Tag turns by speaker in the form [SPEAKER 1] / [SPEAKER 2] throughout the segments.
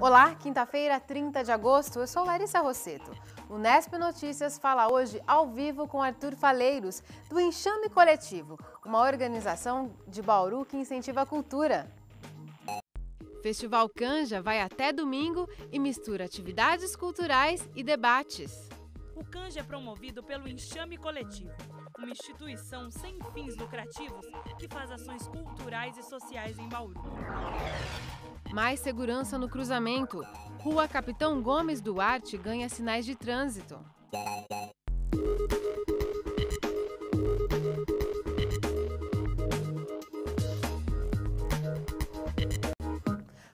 [SPEAKER 1] Olá, quinta-feira, 30 de agosto, eu sou Larissa Rosseto. O Nesp Notícias fala hoje ao vivo com Arthur Faleiros, do Enxame Coletivo, uma organização de Bauru que incentiva a cultura. Festival Canja vai até domingo e mistura atividades culturais e debates.
[SPEAKER 2] O Canja é promovido pelo Enxame Coletivo, uma instituição sem fins lucrativos que faz ações culturais e sociais em Bauru.
[SPEAKER 1] Mais segurança no cruzamento. Rua Capitão Gomes Duarte ganha sinais de trânsito.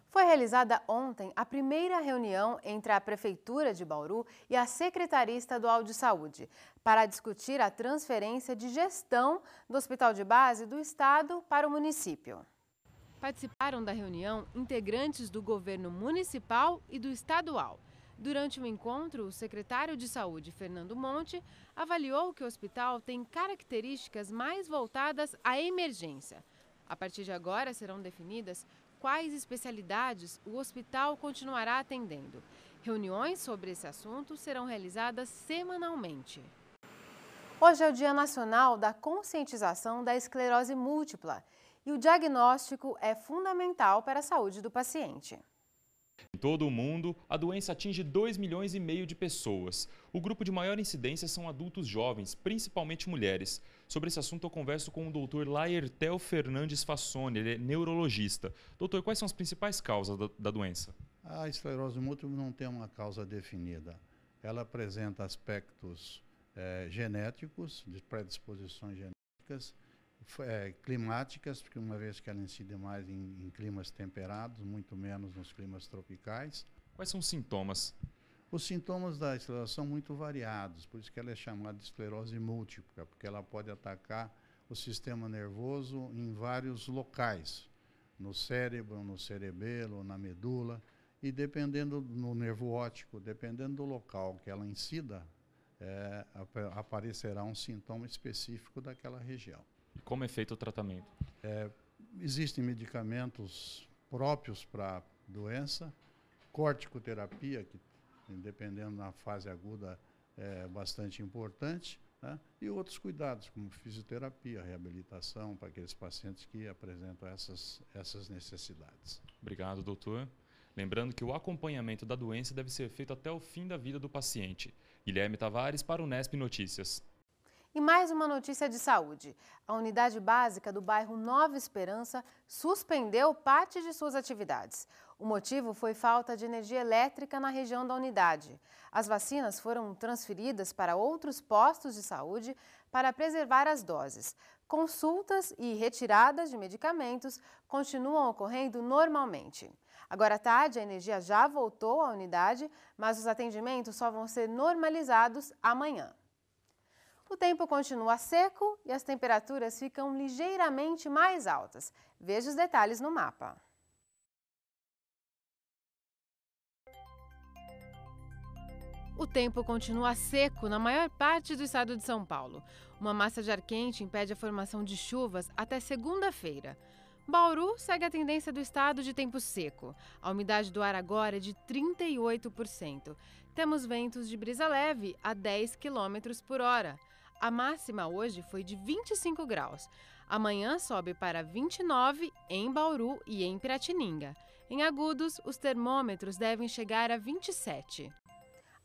[SPEAKER 1] Foi realizada ontem a primeira reunião entre a Prefeitura de Bauru e a Secretaria Estadual de Saúde para discutir a transferência de gestão do Hospital de Base do Estado para o município. Participaram da reunião integrantes do governo municipal e do estadual. Durante o encontro, o secretário de Saúde, Fernando Monte, avaliou que o hospital tem características mais voltadas à emergência. A partir de agora serão definidas quais especialidades o hospital continuará atendendo. Reuniões sobre esse assunto serão realizadas semanalmente. Hoje é o Dia Nacional da Conscientização da Esclerose Múltipla e o diagnóstico é fundamental para a saúde do paciente.
[SPEAKER 3] Em todo o mundo, a doença atinge 2 milhões e meio de pessoas. O grupo de maior incidência são adultos jovens, principalmente mulheres. Sobre esse assunto, eu converso com o doutor Laertel Fernandes Fassoni, ele é neurologista. Doutor, quais são as principais causas da, da doença?
[SPEAKER 4] A esclerose múltipla não tem uma causa definida. Ela apresenta aspectos é, genéticos, de predisposições genéticas, é, climáticas, porque uma vez que ela é incide mais em, em, climas temperados, muito menos nos climas tropicais. Quais são os sintomas? Os sintomas da esclerose são muito variados, por isso que ela é chamada de esclerose múltipla, porque ela pode atacar o sistema nervoso em vários locais, no cérebro, no cerebelo, na medula, e dependendo no nervo óptico, dependendo do local que ela incida, é, aparecerá um sintoma específico daquela região como é feito o tratamento? É, existem medicamentos próprios para doença, corticoterapia, que dependendo da fase aguda é bastante importante, né? e outros cuidados, como fisioterapia, reabilitação, para aqueles pacientes que apresentam essas, essas necessidades.
[SPEAKER 3] Obrigado, doutor. Lembrando que o acompanhamento da doença deve ser feito até o fim da vida do paciente. Guilherme Tavares para o Nesp Notícias.
[SPEAKER 1] E mais uma notícia de saúde. A unidade básica do bairro Nova Esperança suspendeu parte de suas atividades. O motivo foi falta de energia elétrica na região da unidade. As vacinas foram transferidas para outros postos de saúde para preservar as doses. Consultas e retiradas de medicamentos continuam ocorrendo normalmente. Agora à tarde, a energia já voltou à unidade, mas os atendimentos só vão ser normalizados amanhã. O tempo continua seco e as temperaturas ficam ligeiramente mais altas. Veja os detalhes no mapa. O tempo continua seco na maior parte do estado de São Paulo. Uma massa de ar quente impede a formação de chuvas até segunda-feira. Bauru segue a tendência do estado de tempo seco. A umidade do ar agora é de 38%. Temos ventos de brisa leve a 10 km por hora. A máxima hoje foi de 25 graus. Amanhã sobe para 29 em Bauru e em Piratininga. Em Agudos, os termômetros devem chegar a 27.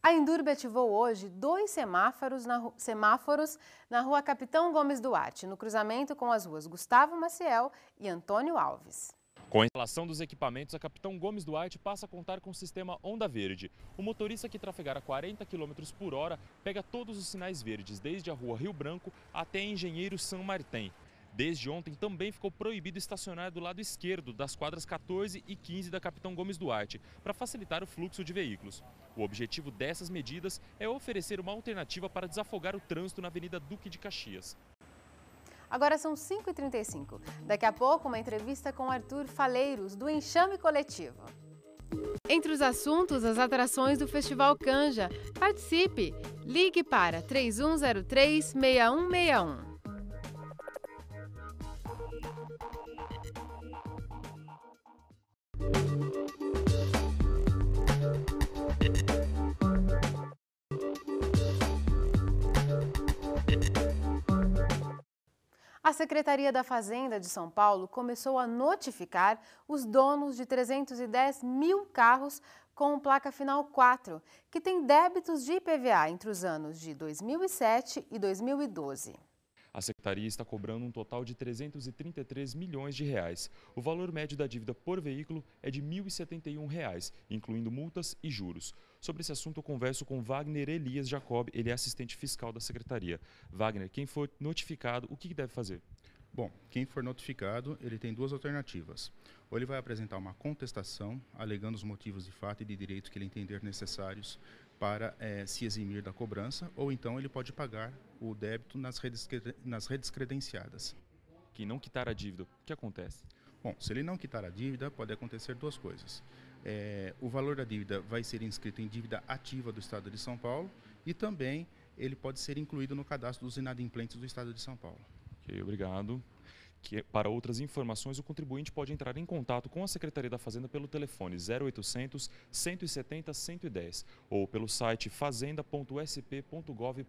[SPEAKER 1] A Endurbe ativou hoje dois semáforos na, ru... semáforos na rua Capitão Gomes Duarte, no cruzamento com as ruas Gustavo Maciel e Antônio Alves.
[SPEAKER 3] Com a instalação dos equipamentos, a Capitão Gomes Duarte passa a contar com o sistema Onda Verde. O motorista que trafegar a 40 km por hora pega todos os sinais verdes, desde a rua Rio Branco até Engenheiro São Martim. Desde ontem também ficou proibido estacionar do lado esquerdo das quadras 14 e 15 da Capitão Gomes Duarte, para facilitar o fluxo de veículos. O objetivo dessas medidas é oferecer uma alternativa para desafogar o trânsito na Avenida Duque de Caxias.
[SPEAKER 1] Agora são 5h35. Daqui a pouco, uma entrevista com Arthur Faleiros, do Enxame Coletivo. Entre os assuntos, as atrações do Festival Canja. Participe! Ligue para 3103 6161. A Secretaria da Fazenda de São Paulo começou a notificar os donos de 310 mil carros com placa final 4, que têm débitos de IPVA entre os anos de 2007 e 2012.
[SPEAKER 3] A secretaria está cobrando um total de 333 milhões de reais. O valor médio da dívida por veículo é de R$ 1.071, reais, incluindo multas e juros. Sobre esse assunto, eu converso com Wagner Elias Jacob, ele é assistente fiscal da secretaria. Wagner, quem for notificado, o que deve fazer? Bom, quem for notificado, ele tem duas alternativas. Ou ele vai apresentar uma contestação, alegando os motivos de fato e de direito que ele entender necessários para é, se eximir da cobrança, ou então ele pode pagar o débito nas redes, nas redes credenciadas. Quem não quitar a dívida, o que acontece? Bom, se ele não quitar a dívida, pode acontecer duas coisas. É, o valor da dívida vai ser inscrito em dívida ativa do Estado de São Paulo e também ele pode ser incluído no cadastro dos inadimplentes do Estado de São Paulo. Ok, obrigado que para outras informações o contribuinte pode entrar em contato com a Secretaria da Fazenda pelo telefone 0800 170 110 ou pelo site fazenda.sp.gov.br.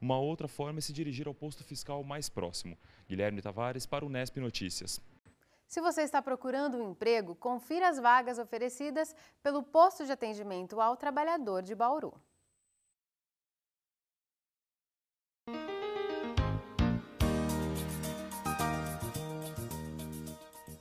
[SPEAKER 3] Uma outra forma é se dirigir ao posto fiscal mais próximo. Guilherme Tavares para o Nesp Notícias.
[SPEAKER 1] Se você está procurando um emprego, confira as vagas oferecidas pelo Posto de Atendimento ao Trabalhador de Bauru.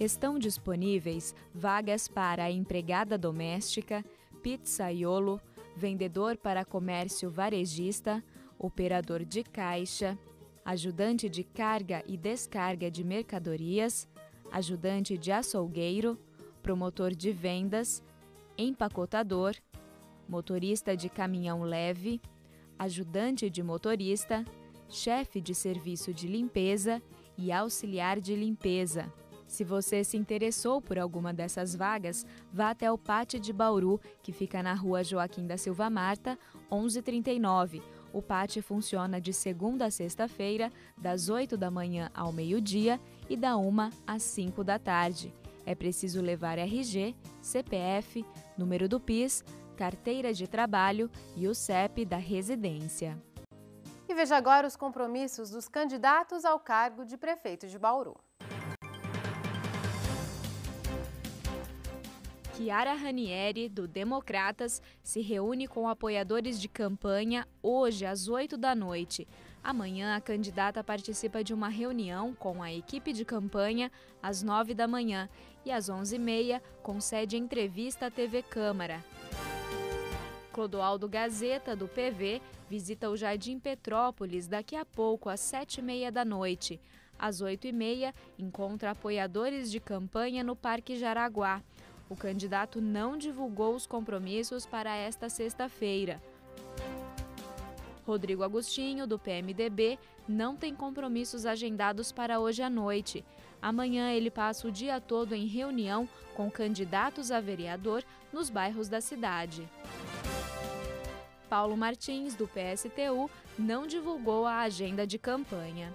[SPEAKER 5] Estão disponíveis vagas para empregada doméstica, pizzaiolo, vendedor para comércio varejista, operador de caixa, ajudante de carga e descarga de mercadorias, ajudante de açougueiro, promotor de vendas, empacotador, motorista de caminhão leve, ajudante de motorista, chefe de serviço de limpeza e auxiliar de limpeza. Se você se interessou por alguma dessas vagas, vá até o Pátio de Bauru, que fica na rua Joaquim da Silva Marta, 1139. O Pátio funciona de segunda a sexta-feira, das 8 da manhã ao meio-dia e da 1 às 5 da tarde. É preciso levar RG, CPF, número do PIS, carteira de trabalho e o CEP da residência.
[SPEAKER 1] E veja agora os compromissos dos candidatos ao cargo de prefeito de Bauru. Chiara
[SPEAKER 5] Ranieri, do Democratas, se reúne com apoiadores de campanha hoje às 8 da noite. Amanhã, a candidata participa de uma reunião com a equipe de campanha às 9 da manhã e às 11h30 concede entrevista à TV Câmara. Clodoaldo Gazeta, do PV, visita o Jardim Petrópolis daqui a pouco, às sete e meia da noite. Às oito e meia, encontra apoiadores de campanha no Parque Jaraguá. O candidato não divulgou os compromissos para esta sexta-feira. Rodrigo Agostinho, do PMDB, não tem compromissos agendados para hoje à noite. Amanhã ele passa o dia todo em reunião com candidatos a vereador nos bairros da cidade. Paulo Martins, do PSTU, não divulgou a agenda de campanha.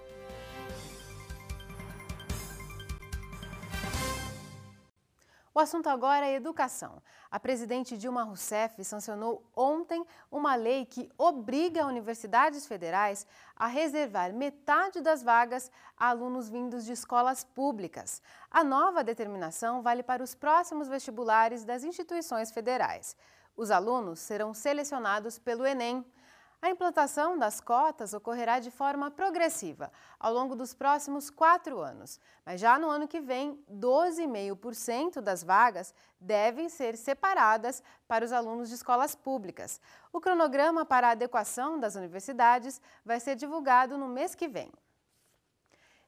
[SPEAKER 1] O assunto agora é educação. A presidente Dilma Rousseff sancionou ontem uma lei que obriga universidades federais a reservar metade das vagas a alunos vindos de escolas públicas. A nova determinação vale para os próximos vestibulares das instituições federais. Os alunos serão selecionados pelo Enem. A implantação das cotas ocorrerá de forma progressiva, ao longo dos próximos quatro anos, mas já no ano que vem, 12,5% das vagas devem ser separadas para os alunos de escolas públicas. O cronograma para a adequação das universidades vai ser divulgado no mês que vem.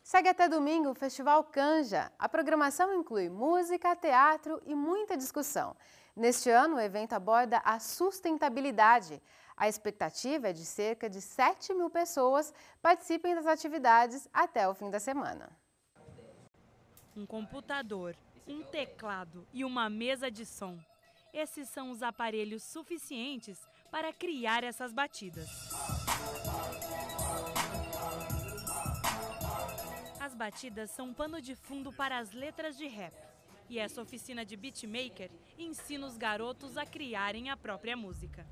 [SPEAKER 1] Segue até domingo o Festival Canja. A programação inclui música, teatro e muita discussão. Neste ano, o evento aborda a sustentabilidade. A expectativa é de cerca de 7 mil pessoas participem das atividades até o fim da semana.
[SPEAKER 2] Um computador, um teclado e uma mesa de som. Esses são os aparelhos suficientes para criar essas batidas. As batidas são pano de fundo para as letras de rap. E essa oficina de beatmaker ensina os garotos a criarem a própria música.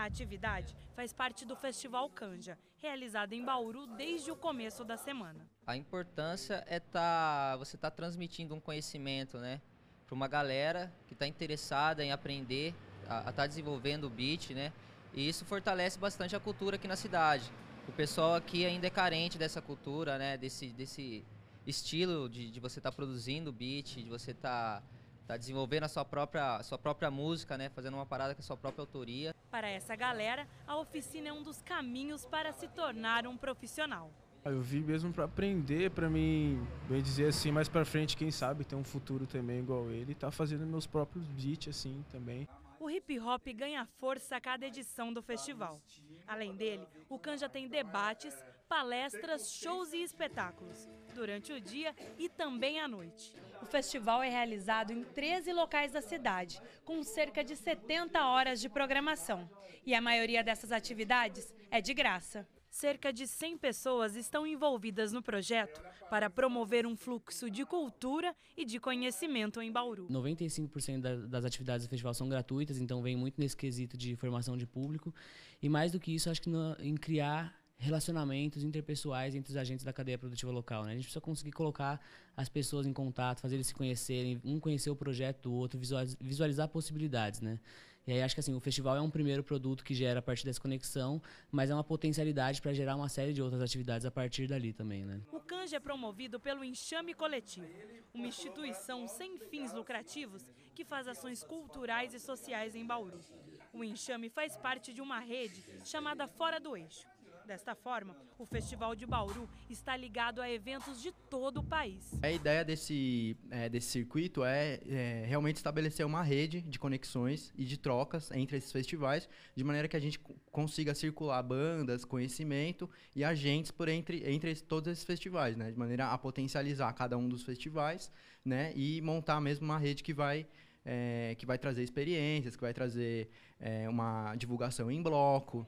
[SPEAKER 2] A atividade faz parte do Festival Canja, realizado em Bauru desde o começo da semana.
[SPEAKER 4] A importância
[SPEAKER 6] é tá, você estar tá transmitindo um conhecimento né, para uma galera que está interessada em aprender, a estar tá desenvolvendo o beat, né? E isso fortalece bastante a cultura aqui na cidade. O pessoal aqui ainda é carente dessa cultura, né? Desse, desse estilo de, de você estar tá produzindo beat, de você estar... Tá tá desenvolvendo a sua própria, sua
[SPEAKER 4] própria música, né, fazendo uma parada com a sua própria autoria.
[SPEAKER 2] Para essa galera, a oficina é um dos caminhos para se tornar um profissional.
[SPEAKER 4] Ah,
[SPEAKER 1] eu vi mesmo para aprender, para mim, bem dizer assim, mais para frente, quem sabe ter um futuro também igual ele, tá fazendo meus próprios beats assim também.
[SPEAKER 2] O hip hop ganha força a cada edição do festival. Além dele, o já tem debates, palestras, shows e espetáculos durante o dia e também à noite. O festival é realizado em 13 locais da cidade, com cerca de 70 horas de programação. E a maioria dessas atividades é de graça. Cerca de 100 pessoas estão envolvidas no projeto para promover um fluxo de cultura e de conhecimento em Bauru.
[SPEAKER 6] 95% das atividades do festival são gratuitas, então vem muito nesse quesito de formação de público. E mais do que isso, acho que em criar relacionamentos interpessoais entre os agentes da cadeia produtiva local. Né? A gente precisa conseguir colocar as pessoas em contato, fazer eles se conhecerem, um conhecer o projeto do outro, visualizar possibilidades. Né? E aí acho que assim, o festival é um primeiro produto que gera a partir dessa conexão, mas é uma potencialidade para gerar uma série de outras atividades a partir dali também. Né?
[SPEAKER 2] O Canje é promovido pelo Enxame Coletivo, uma instituição sem fins lucrativos que faz ações culturais e sociais em Bauru. O Enxame faz parte de uma rede chamada Fora do Eixo. Desta forma, o Festival de Bauru está ligado a eventos de todo o país.
[SPEAKER 3] A ideia desse, é, desse circuito é, é realmente estabelecer uma rede de conexões e de trocas entre esses festivais, de maneira que a gente consiga circular bandas, conhecimento e agentes por entre, entre todos esses festivais, né? de maneira a potencializar cada um dos festivais né? e montar mesmo uma rede que vai é, que vai trazer experiências, que vai trazer é, uma divulgação em bloco.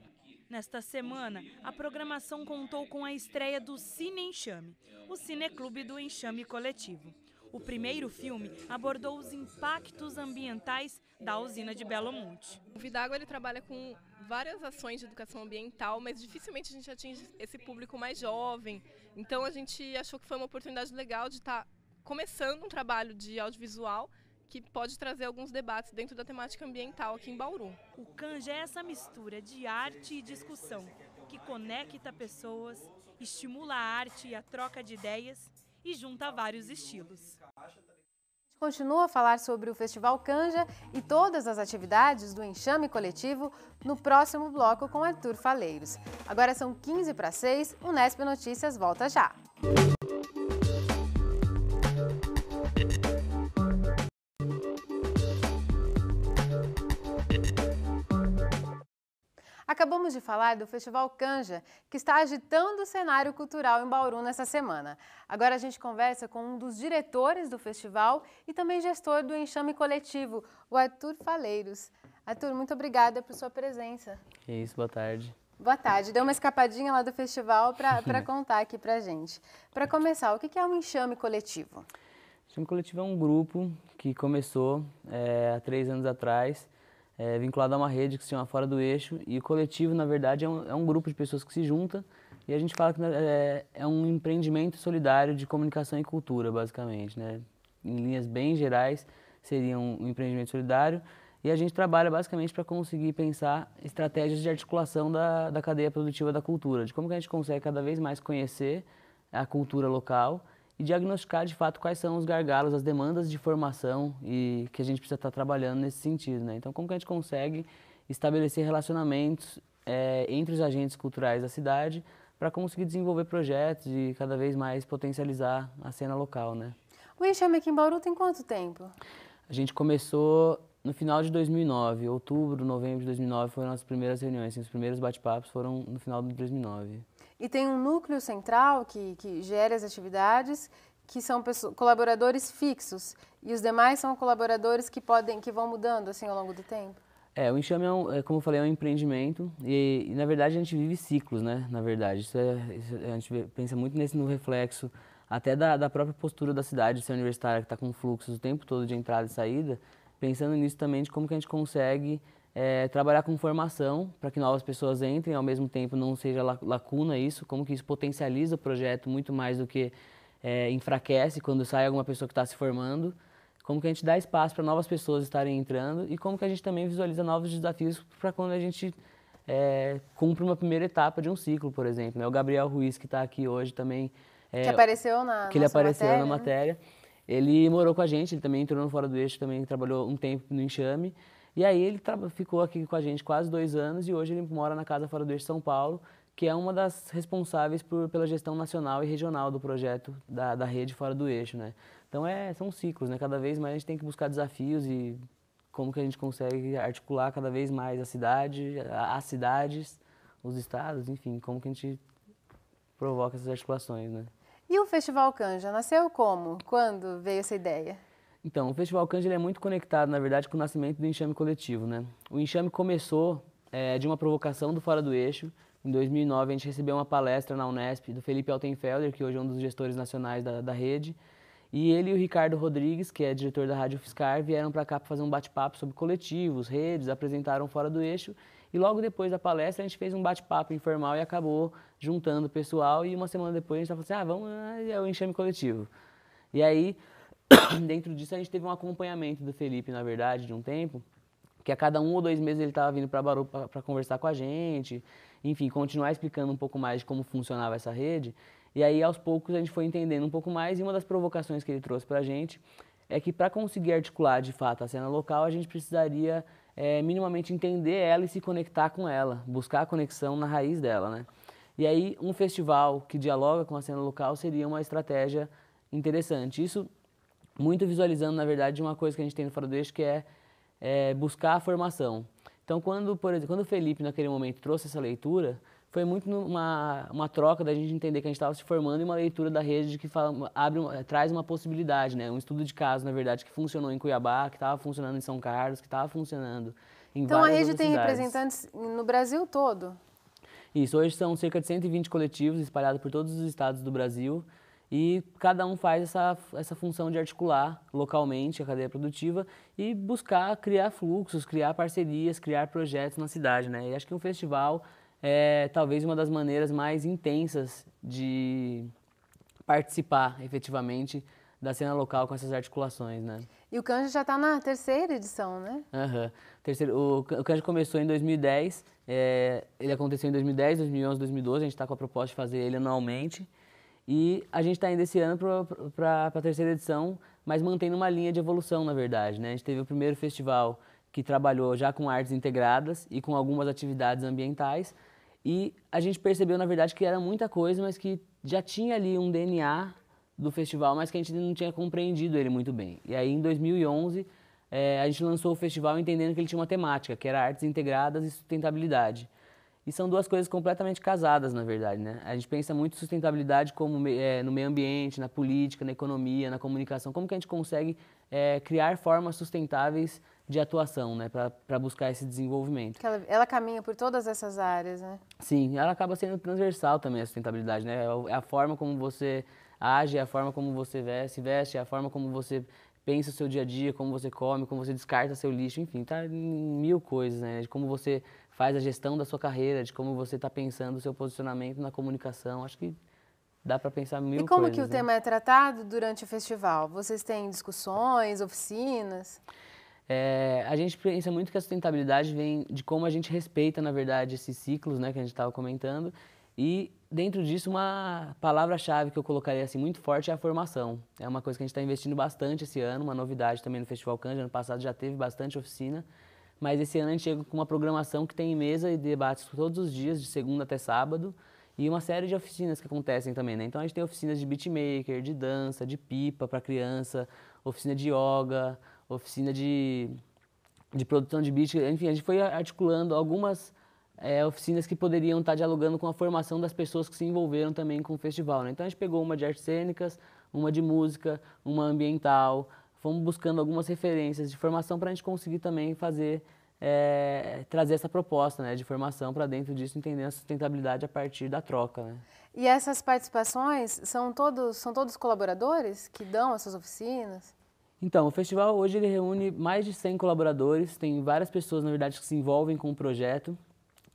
[SPEAKER 2] Nesta semana, a programação contou com a estreia do Cine Enxame, o cineclube do Enxame Coletivo. O primeiro filme abordou os impactos ambientais da usina de Belo Monte. O Vidago ele trabalha com várias ações de educação ambiental, mas dificilmente a gente atinge esse público mais jovem. Então a gente achou que foi uma oportunidade legal de estar tá começando um trabalho de audiovisual que pode trazer alguns debates dentro da temática ambiental aqui em Bauru. O Canja é essa mistura de arte e discussão que conecta pessoas, estimula a arte e a troca de ideias e junta vários estilos
[SPEAKER 1] continua a falar sobre o Festival Canja e todas as atividades do Enxame Coletivo no próximo bloco com Arthur Faleiros. Agora são 15 para 6, o Nesp Notícias volta já. Acabamos de falar do Festival Canja, que está agitando o cenário cultural em Bauru nessa semana. Agora a gente conversa com um dos diretores do festival e também gestor do Enxame Coletivo, o Arthur Faleiros. Arthur, muito obrigada por sua presença.
[SPEAKER 6] É isso, boa tarde.
[SPEAKER 1] Boa tarde. Deu uma escapadinha lá do festival para contar aqui para gente. Para começar, o que é um enxame coletivo? O
[SPEAKER 6] enxame coletivo é um grupo que começou é, há três anos atrás é, vinculado a uma rede que se chama Fora do Eixo. E o coletivo, na verdade, é um, é um grupo de pessoas que se junta e a gente fala que é, é, um empreendimento solidário de comunicação e cultura, basicamente. Né? Em linhas bem gerais, seria um, um empreendimento solidário. E a gente trabalha basicamente para conseguir pensar estratégias de articulação da, da cadeia produtiva da cultura, de como que a gente consegue cada vez mais conhecer a cultura local e diagnosticar de fato quais são os gargalos, as demandas de formação e que a gente precisa estar trabalhando nesse sentido. Né? Então, como que a gente consegue estabelecer relacionamentos é, entre os agentes culturais da cidade para conseguir desenvolver projetos e cada vez mais potencializar a cena local, né?
[SPEAKER 1] O Enxame aqui em Bauru tem quanto tempo?
[SPEAKER 6] A gente começou no final de 2009, outubro, novembro de 2009, foram as primeiras reuniões, assim, os primeiros bate-papos foram no final de 2009.
[SPEAKER 1] E tem um núcleo central que, que gera as atividades, que são pessoas, colaboradores fixos, e os demais são colaboradores que podem, que vão mudando assim ao longo do tempo?
[SPEAKER 6] É, o Enxame, é, um, é como eu falei, é um empreendimento e, e, na verdade, a gente vive ciclos, né? Na verdade, isso é, isso, é, a gente pensa muito nesse no reflexo até da, da própria postura da cidade, ser universitária, que está com fluxos o tempo todo de entrada e saída, pensando nisso também de como que a gente consegue é, trabalhar com formação para que novas pessoas entrem, ao mesmo tempo não seja lacuna isso, como que isso potencializa o projeto muito mais do que é, enfraquece quando sai alguma pessoa que está se formando, como que a gente dá espaço para novas pessoas estarem entrando e como que a gente também visualiza novos desafios para quando a gente é, cumpre uma primeira etapa de um ciclo, por exemplo. Né? O Gabriel Ruiz, que está aqui hoje também... que apareceu
[SPEAKER 1] na Que ele apareceu matéria, na matéria.
[SPEAKER 6] Né? Ele morou com a gente, ele também entrou no Fora do Eixo, também trabalhou um tempo no Enxame. E aí ele ficou aqui com a gente quase dois anos e hoje ele mora na Casa Fora do Eixo São Paulo, que é uma das responsáveis por, pela gestão nacional e regional do projeto da, da rede Fora do Eixo, né? Então é, são ciclos, né? Cada vez mais a gente tem que buscar desafios e como que a gente consegue articular cada vez mais a cidade, as cidades, os estados, enfim, como que a gente provoca essas articulações, né?
[SPEAKER 1] E o Festival Canja nasceu como? Quando veio essa ideia?
[SPEAKER 6] Então, o Festival Canja é muito conectado, na verdade, com o nascimento do enxame coletivo, né? O enxame começou é, de uma provocação do Fora do Eixo. Em 2009, a gente recebeu uma palestra na Unesp do Felipe Altenfelder, que hoje é um dos gestores nacionais da, da rede. E ele e o Ricardo Rodrigues, que é diretor da Rádio Fiscar, vieram para cá para fazer um bate-papo sobre coletivos, redes, apresentaram Fora do Eixo. E logo depois da palestra, a gente fez um bate-papo informal e acabou juntando o pessoal. E uma semana depois, a gente estava falando assim, ah, vamos, ah, é o enxame coletivo. E aí, dentro disso, a gente teve um acompanhamento do Felipe, na verdade, de um tempo, que a cada um ou dois meses ele estava vindo para Baru para conversar com a gente, enfim, continuar explicando um pouco mais de como funcionava essa rede. E aí, aos poucos, a gente foi entendendo um pouco mais. E uma das provocações que ele trouxe para a gente é que, para conseguir articular de fato a cena local, a gente precisaria é, minimamente entender ela e se conectar com ela, buscar a conexão na raiz dela, né? E aí um festival que dialoga com a cena local seria uma estratégia interessante. Isso muito visualizando, na verdade, uma coisa que a gente tem no Fora do Eixo, que é, é buscar a formação. Então, quando, por exemplo, quando o Felipe, naquele momento, trouxe essa leitura, foi muito uma, uma troca da gente entender que a gente estava se formando e uma leitura da rede que fala, abre, traz uma possibilidade, né? Um estudo de caso, na verdade, que funcionou em Cuiabá, que estava funcionando em São Carlos, que estava funcionando em Então a rede tem cidades.
[SPEAKER 1] representantes no Brasil todo?
[SPEAKER 6] Isso, hoje são cerca de 120 coletivos espalhados por todos os estados do Brasil e cada um faz essa, essa função de articular localmente a cadeia produtiva e buscar criar fluxos, criar parcerias, criar projetos na cidade, né? E acho que um festival é talvez uma das maneiras mais intensas de participar efetivamente da cena local com essas articulações, né?
[SPEAKER 1] E o Canja já está na terceira edição, né?
[SPEAKER 6] Aham. Uhum. Terceiro, o, o Canja começou em 2010, é, ele aconteceu em 2010, 2011, 2012, a gente está com a proposta de fazer ele anualmente. E a gente está indo esse ano para a terceira edição, mas mantendo uma linha de evolução, na verdade, né? A gente teve o primeiro festival que trabalhou já com artes integradas e com algumas atividades ambientais, e a gente percebeu, na verdade, que era muita coisa, mas que já tinha ali um DNA do festival, mas que a gente não tinha compreendido ele muito bem. E aí, em 2011, é, eh, a gente lançou o festival entendendo que ele tinha uma temática, que era artes integradas e sustentabilidade. E são duas coisas completamente casadas, na verdade, né? A gente pensa muito sustentabilidade como é, no meio ambiente, na política, na economia, na comunicação. Como que a gente consegue é, criar formas sustentáveis de atuação, né, para buscar esse desenvolvimento.
[SPEAKER 1] Ela, ela, caminha por todas essas áreas, né?
[SPEAKER 6] Sim, ela acaba sendo transversal também a sustentabilidade, né? É, é a forma como você age, é a forma como você se veste, é a forma como você pensa o seu dia a dia, como você come, como você descarta seu lixo, enfim, tá em mil coisas, né? De como você faz a gestão da sua carreira, de como você está pensando o seu posicionamento na comunicação. Acho que dá para pensar mil coisas. E como coisas, que o né? tema
[SPEAKER 1] é tratado durante o festival? Vocês têm discussões, oficinas?
[SPEAKER 6] É, a gente pensa muito que a sustentabilidade vem de como a gente respeita, na verdade, esses ciclos né, que a gente estava comentando. E dentro disso, uma palavra-chave que eu colocaria assim, muito forte é a formação. É uma coisa que a gente está investindo bastante esse ano, uma novidade também no Festival Cândido. Ano passado já teve bastante oficina, mas esse ano a gente chega com uma programação que tem mesa e debates todos os dias, de segunda até sábado, e uma série de oficinas que acontecem também. Né? Então a gente tem oficinas de beatmaker, de dança, de pipa para criança, oficina de yoga, oficina de, de produção de beat, enfim, a gente foi articulando algumas é, oficinas que poderiam estar dialogando com a formação das pessoas que se envolveram também com o festival. Né? Então a gente pegou uma de artes cênicas, uma de música, uma ambiental, fomos buscando algumas referências de formação para a gente conseguir também fazer, é, trazer essa proposta né, de formação para dentro disso, entendendo a sustentabilidade a partir da troca. Né?
[SPEAKER 1] E essas participações são todos, são todos colaboradores que dão essas oficinas?
[SPEAKER 6] Então, o festival hoje ele reúne mais de 100 colaboradores, tem várias pessoas, na verdade, que se envolvem com o projeto.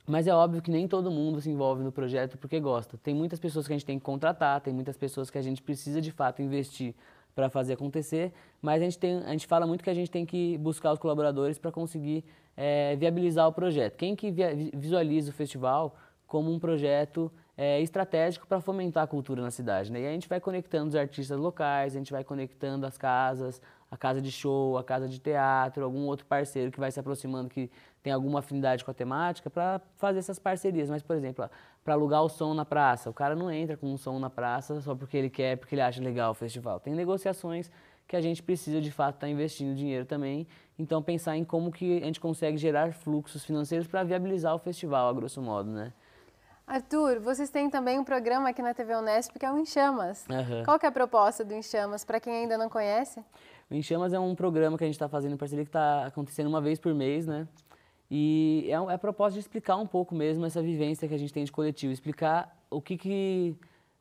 [SPEAKER 6] Mas é óbvio que nem todo mundo se envolve no projeto porque gosta. Tem muitas pessoas que a gente tem que contratar, tem muitas pessoas que a gente precisa de fato investir para fazer acontecer, mas a gente, tem, a gente fala muito que a gente tem que buscar os colaboradores para conseguir é, viabilizar o projeto. Quem que visualiza o festival como um projeto é, estratégico para fomentar a cultura na cidade? Né? E a gente vai conectando os artistas locais, a gente vai conectando as casas, a casa de show, a casa de teatro, algum outro parceiro que vai se aproximando que tem alguma afinidade com a temática para fazer essas parcerias. Mas, por exemplo, para alugar o som na praça, o cara não entra com o som na praça só porque ele quer, porque ele acha legal o festival. Tem negociações que a gente precisa de fato estar tá investindo dinheiro também. Então pensar em como que a gente consegue gerar fluxos financeiros para viabilizar o festival, a grosso modo, né?
[SPEAKER 1] Arthur, vocês têm também um programa aqui na TV Unesp que é o Enchamas. Uhum. Qual que é a proposta do Enchamas para quem ainda não conhece?
[SPEAKER 6] O Em Chamas é um programa que a gente está fazendo em parceria que está acontecendo uma vez por mês, né? E é, é, a proposta de explicar um pouco mesmo essa vivência que a gente tem de coletivo, explicar o que que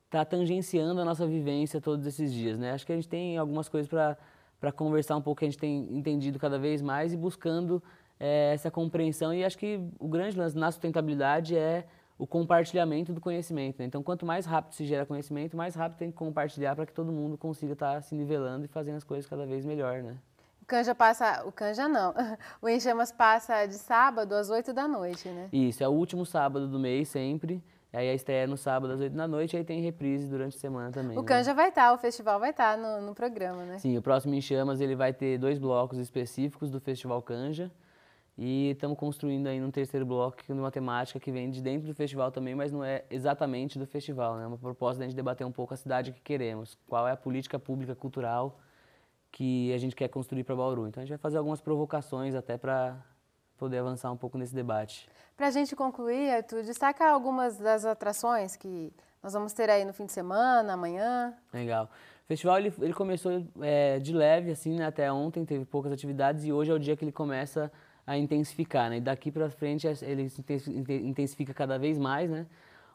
[SPEAKER 6] está tangenciando a nossa vivência todos esses dias, né? Acho que a gente tem algumas coisas para conversar um pouco que a gente tem entendido cada vez mais e buscando é, essa compreensão. E acho que o grande lance na sustentabilidade é o compartilhamento do conhecimento. Né? Então, quanto mais rápido se gera conhecimento, mais rápido tem que compartilhar para que todo mundo consiga estar tá se nivelando e fazendo as coisas cada vez melhor, né?
[SPEAKER 1] O canja passa, o canja não, o Enchamas passa de sábado às 8 da noite, né?
[SPEAKER 6] Isso, é o último sábado do mês sempre, aí a estreia é no sábado às 8 da noite, aí tem reprise durante a semana também. O né? canja
[SPEAKER 1] vai estar, tá, o festival vai estar tá no, no programa, né? Sim,
[SPEAKER 6] o próximo Enchamas ele vai ter dois blocos específicos do Festival Canja, e estamos construindo aí um terceiro bloco de matemática temática que vem de dentro do festival também, mas não é exatamente do festival. Né? É né? uma proposta a gente debater um pouco a cidade que queremos, qual é a política pública cultural que a gente quer construir para Bauru. Então a gente vai fazer algumas provocações até para poder avançar um pouco nesse debate.
[SPEAKER 1] Para a gente concluir, Arthur, destaca algumas das atrações que nós vamos ter aí no fim de semana, amanhã.
[SPEAKER 6] Legal. O festival ele, ele começou é, de leve, assim, né? até ontem teve poucas atividades e hoje é o dia que ele começa a intensificar, né? E daqui para frente é, ele intensifica cada vez mais, né?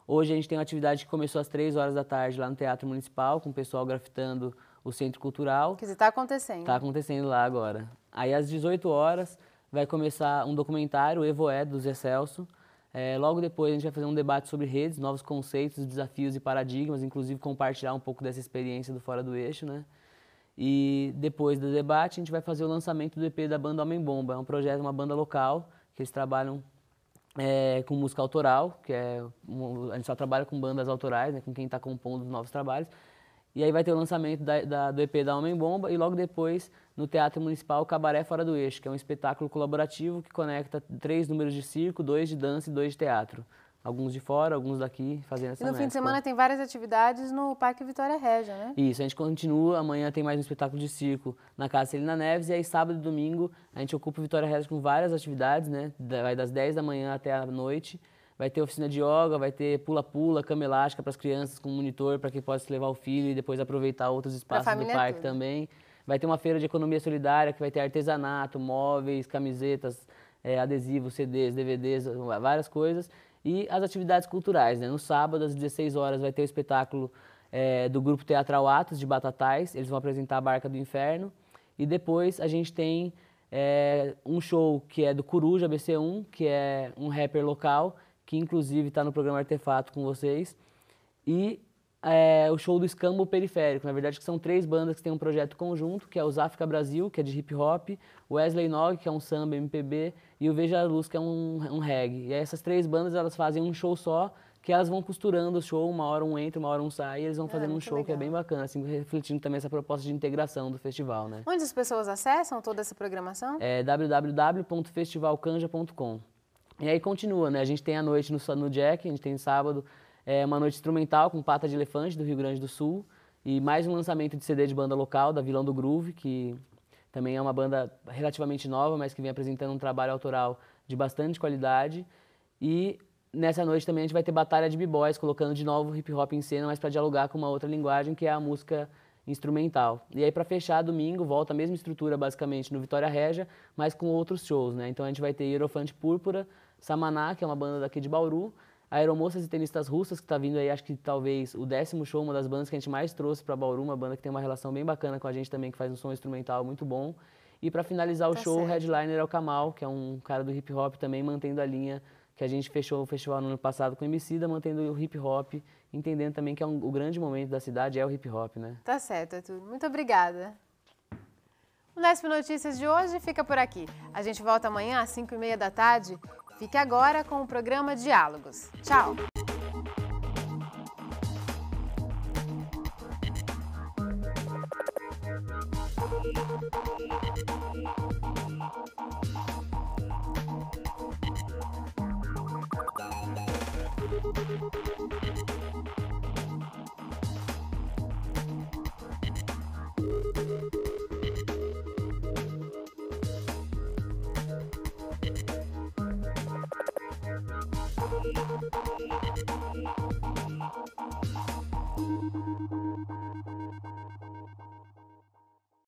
[SPEAKER 6] Hoje a gente tem uma atividade que começou às 3 horas da tarde lá no Teatro Municipal, com o pessoal grafitando o Centro Cultural. Que está
[SPEAKER 1] acontecendo. Está
[SPEAKER 6] acontecendo lá agora. Aí às 18 horas vai começar um documentário, Evoé, do Zé Celso. É, logo depois a gente vai fazer um debate sobre redes, novos conceitos, desafios e paradigmas, inclusive compartilhar um pouco dessa experiência do Fora do Eixo, né? E depois do debate, a gente vai fazer o lançamento do EP da banda Homem Bomba. É um projeto, uma banda local, que eles trabalham é, com música autoral, que é um, a gente só trabalha com bandas autorais, né, com quem está compondo os novos trabalhos. E aí vai ter o lançamento da, da, do EP da Homem Bomba e logo depois, no Teatro Municipal, Cabaré Fora do Eixo, que é um espetáculo colaborativo que conecta três números de circo, dois de dança e dois de teatro. Alguns de fora, alguns daqui, fazendo essa E no mescla. fim de semana
[SPEAKER 1] tem várias atividades no Parque Vitória Régia, né?
[SPEAKER 6] Isso, a gente continua, amanhã tem mais um espetáculo de circo na Casa Celina Neves, e aí sábado e domingo a gente ocupa o Vitória Régia com várias atividades, né? Vai das 10 da manhã até a noite, vai ter oficina de yoga, vai ter pula-pula, cama elástica para as crianças com monitor, para que possa levar o filho e depois aproveitar outros espaços do parque também. Vai ter uma feira de economia solidária que vai ter artesanato, móveis, camisetas, é, adesivos, CDs, DVDs, várias coisas. E as atividades culturais, né? No sábado, às 16 horas, vai ter o espetáculo é, do grupo Teatral Atos, de Batatais. Eles vão apresentar a Barca do Inferno. E depois a gente tem é, um show que é do Coruja BC1, que é um rapper local, que inclusive está no programa Artefato com vocês. E é, o show do Escambo Periférico. Na verdade, que são três bandas que têm um projeto conjunto, que é o Zafka Brasil, que é de hip hop, o Wesley Nog, que é um samba MPB, e o Veja a Luz, que é um, um reggae. E essas três bandas, elas fazem um show só, que elas vão costurando o show, uma hora um entra, uma hora um sai, e eles vão ah, fazendo um show legal. que é bem bacana, assim, refletindo também essa proposta de integração do festival, né?
[SPEAKER 1] Onde as pessoas acessam toda essa programação?
[SPEAKER 6] É www.festivalcanja.com. E aí continua, né? A gente tem a noite no, no Jack, a gente tem sábado, é uma noite instrumental com Pata de Elefante, do Rio Grande do Sul. E mais um lançamento de CD de banda local, da Vilão do Groove, que também é uma banda relativamente nova, mas que vem apresentando um trabalho autoral de bastante qualidade. E nessa noite também a gente vai ter batalha de b-boys, colocando de novo hip hop em cena, mas para dialogar com uma outra linguagem, que é a música instrumental. E aí para fechar domingo volta a mesma estrutura basicamente no Vitória Regia, mas com outros shows, né? Então a gente vai ter Hierofante Púrpura, Samaná, que é uma banda daqui de Bauru, Aeromoças e Tenistas Russas, que está vindo aí, acho que talvez o décimo show, uma das bandas que a gente mais trouxe para Bauru, uma banda que tem uma relação bem bacana com a gente também, que faz um som instrumental muito bom. E para finalizar o tá show, certo. o headliner é o Kamal, que é um cara do hip hop também, mantendo a linha que a gente fechou o festival no ano passado com o Emicida, mantendo o hip hop, entendendo também que é um, o grande momento da cidade é o hip hop, né?
[SPEAKER 1] Tá certo, Arthur. Muito obrigada. O Nesp Notícias de hoje fica por aqui. A gente volta amanhã às 5h30 da tarde Fique agora com o programa Diálogos. Tchau!